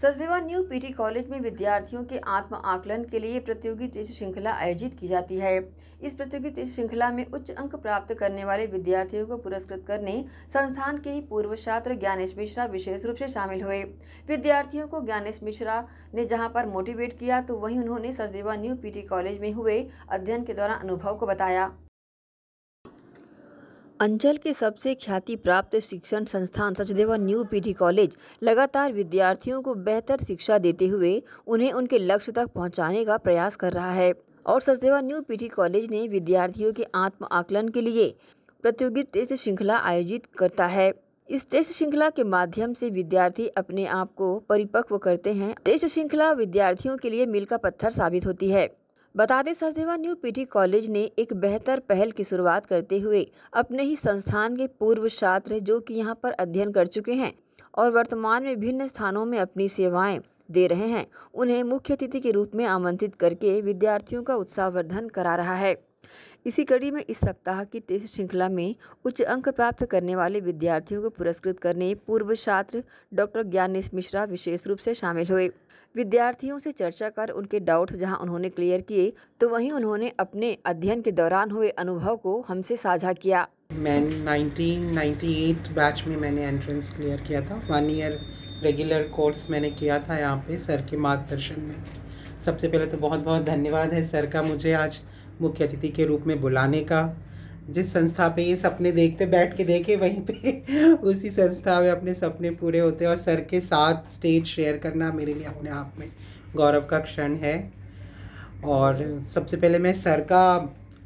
Sachdeva new PT college में विद्यार्थियों के आत्म आकलन के लिए प्रतियोगी टेस्ट श्रृंखला आयोजित की जाती है इस प्रतियोगी टेस्ट श्रृंखला में उच्च अंक प्राप्त करने वाले विद्यार्थियों को पुरस्कृत करने संस्थान के ही पूर्व छात्र ज्ञानेश मिश्रा विशेष रूप से शामिल हुए विद्यार्थियों को ज्ञानेश मिश्रा ने जहाँ पर मोटिवेट किया तो वहीं उन्होंने सचदेवा न्यू पीटी कॉलेज में हुए अध्ययन के दौरान अनुभव को बताया अंचल के सबसे ख्याति प्राप्त शिक्षण संस्थान सचदेवा न्यू पीढ़ी कॉलेज लगातार विद्यार्थियों को बेहतर शिक्षा देते हुए उन्हें उनके लक्ष्य तक पहुंचाने का प्रयास कर रहा है और सचदेवा न्यू पीढ़ी कॉलेज ने विद्यार्थियों के आत्म आकलन के लिए प्रतियोगी टेस्ट श्रृंखला आयोजित करता है इस टेस्ट श्रृंखला के माध्यम से विद्यार्थी अपने आप को परिपक्व करते हैं टेस्ट श्रृंखला विद्यार्थियों के लिए मील का पत्थर साबित होती है बता दें सचदेवा न्यू पीटी कॉलेज ने एक बेहतर पहल की शुरुआत करते हुए अपने ही संस्थान के पूर्व छात्र जो कि यहाँ पर अध्ययन कर चुके हैं और वर्तमान में भिन्न स्थानों में अपनी सेवाएं दे रहे हैं उन्हें मुख्य अतिथि के रूप में आमंत्रित करके विद्यार्थियों का उत्साहवर्धन करा रहा है इसी कड़ी में इस सप्ताह की टेस्ट श्रृंखला में उच्च अंक प्राप्त करने वाले विद्यार्थियों को पुरस्कृत करने पूर्व छात्र डॉक्टर ज्ञानेश मिश्रा विशेष रूप से शामिल हुए विद्यार्थियों से चर्चा कर उनके डाउट्स जहां उन्होंने क्लियर किए तो वहीं उन्होंने अपने अध्ययन के दौरान हुए अनुभव को हमसे साझा किया मैं 1998 बैच में मैंने एंट्रेंस क्लियर किया था वन ईयर रेगुलर कोर्स मैंने किया था यहाँ पे सर के मार्गदर्शन में सबसे पहले तो बहुत बहुत धन्यवाद है सर का मुझे आज मुख्य अतिथि के रूप में बुलाने का जिस संस्था पे ये सपने देखते बैठ के देखे वहीं पे उसी संस्था में अपने सपने पूरे होते और सर के साथ स्टेज शेयर करना मेरे लिए अपने आप में गौरव का क्षण है और सबसे पहले मैं सर का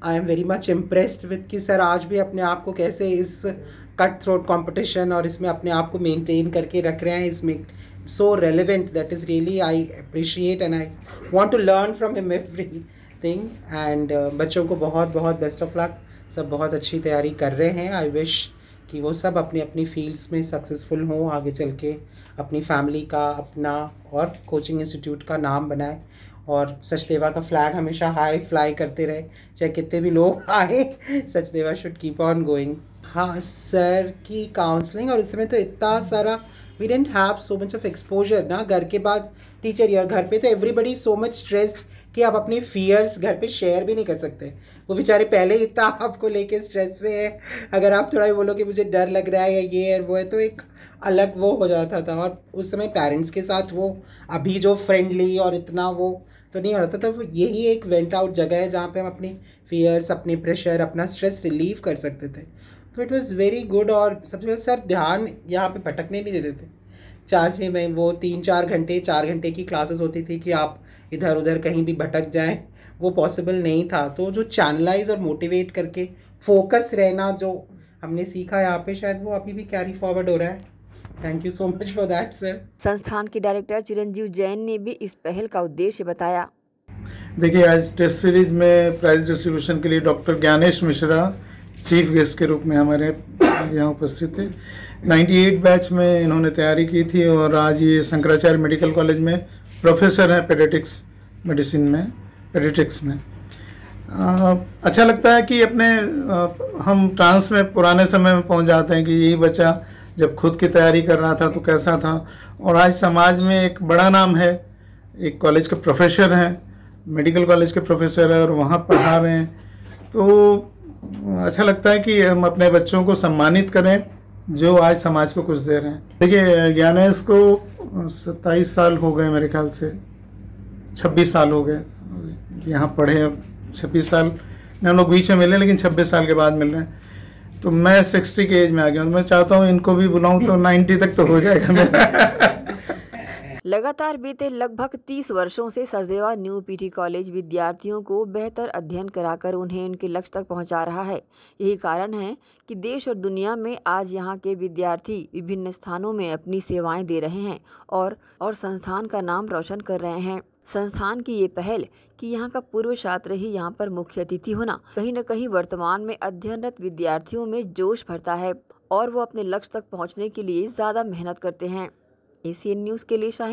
I am very much impressed with कि सर आज भी अपने आप को कैसे इस कट थ्रोट कॉम्पिटिशन और इसमें अपने आप को मेनटेन करके रख रहे हैं इसमें so relevant that is really I appreciate and I want to learn from him everything and uh, बच्चों को बहुत बहुत बेस्ट ऑफ लक सब बहुत अच्छी तैयारी कर रहे हैं आई विश कि वो सब अपनी अपनी फील्ड्स में सक्सेसफुल हों आगे चल के अपनी फैमिली का अपना और कोचिंग इंस्टीट्यूट का नाम बनाए और सचदेवा का फ्लैग हमेशा हाई फ्लाई करते रहे चाहे कितने भी लोग आए Sachdeva should keep on going हाँ सर की काउंसलिंग और इसमें तो इतना सारा we didn't have so much of exposure ना घर के बाद टीचर या घर पे तो एवरीबडी सो मच स्ट्रेस्ड कि आप अपने फियर्स घर पे शेयर भी नहीं कर सकते वो बेचारे पहले इतना आपको लेके स्ट्रेस में है अगर आप थोड़ा ही बोलो कि मुझे डर लग रहा है या ये है वो है तो एक अलग वो हो जाता था और उस समय पेरेंट्स के साथ वो अभी जो फ्रेंडली और इतना वो तो नहीं होता था यही एक वेंट आउट जगह है जहाँ पे हम अपनी फियर्स अपने प्रेशर अपना स्ट्रेस रिलीव कर सकते थे तो इट वॉज़ वेरी गुड और सबसे पहले सर ध्यान यहाँ पे भटकने नहीं देते थे चार छः में वो तीन चार घंटे चार घंटे की क्लासेस होती थी कि आप इधर उधर कहीं भी भटक जाएं वो पॉसिबल नहीं था तो जो चैनलाइज और मोटिवेट करके फोकस रहना जो हमने सीखा यहाँ पे शायद वो अभी भी कैरी फॉरवर्ड हो रहा है thank you so much for that sir संस्थान के डायरेक्टर चिरंजीव जैन ने भी इस पहल का उद्देश्य बताया देखिए आज टेस्ट सीरीज में प्राइज डिस्ट्रीब्यूशन के लिए doctor Gyanesh Mishra chief guest के रूप में हमारे यहाँ उपस्थित थे 98 बैच में इन्होंने तैयारी की थी और आज ये शंकराचार्य मेडिकल कॉलेज में प्रोफेसर हैं पेडेटिक्स मेडिसिन में पेडेटिक्स में आ, अच्छा लगता है कि अपने आ, हम ट्रांस में पुराने समय में पहुंच जाते हैं कि यही बच्चा जब खुद की तैयारी कर रहा था तो कैसा था और आज समाज में एक बड़ा नाम है एक कॉलेज के प्रोफेसर हैं मेडिकल कॉलेज के प्रोफेसर हैं और वहाँ पढ़ा रहे हैं तो अच्छा लगता है कि हम अपने बच्चों को सम्मानित करें जो आज समाज को कुछ दे रहे हैं देखिए ज्ञानेश को सत्ताईस साल हो गए मेरे ख्याल से छब्बीस साल हो गए यहाँ पढ़े अब छब्बीस साल हम लोग बीच में मिले लेकिन छब्बीस साल के बाद मिल रहे हैं तो मैं सिक्सटी के एज में आ गया हूँ मैं चाहता हूँ इनको भी बुलाऊँ तो नाइन्टी तक तो हो जाएगा मेरा लगातार बीते लगभग तीस वर्षों से सजेवा न्यू पीटी कॉलेज विद्यार्थियों को बेहतर अध्ययन कराकर उन्हें उनके लक्ष्य तक पहुंचा रहा है यही कारण है कि देश और दुनिया में आज यहाँ के विद्यार्थी विभिन्न स्थानों में अपनी सेवाएं दे रहे हैं और और संस्थान का नाम रोशन कर रहे हैं संस्थान की ये पहल कि यहाँ का पूर्व छात्र ही यहाँ पर मुख्य अतिथि होना कहीं न कहीं वर्तमान में अध्ययनरत विद्यार्थियों में जोश भरता है और वो अपने लक्ष्य तक पहुँचने के लिए ज़्यादा मेहनत करते हैं एशियन न्यूज़ के लिए शाहिन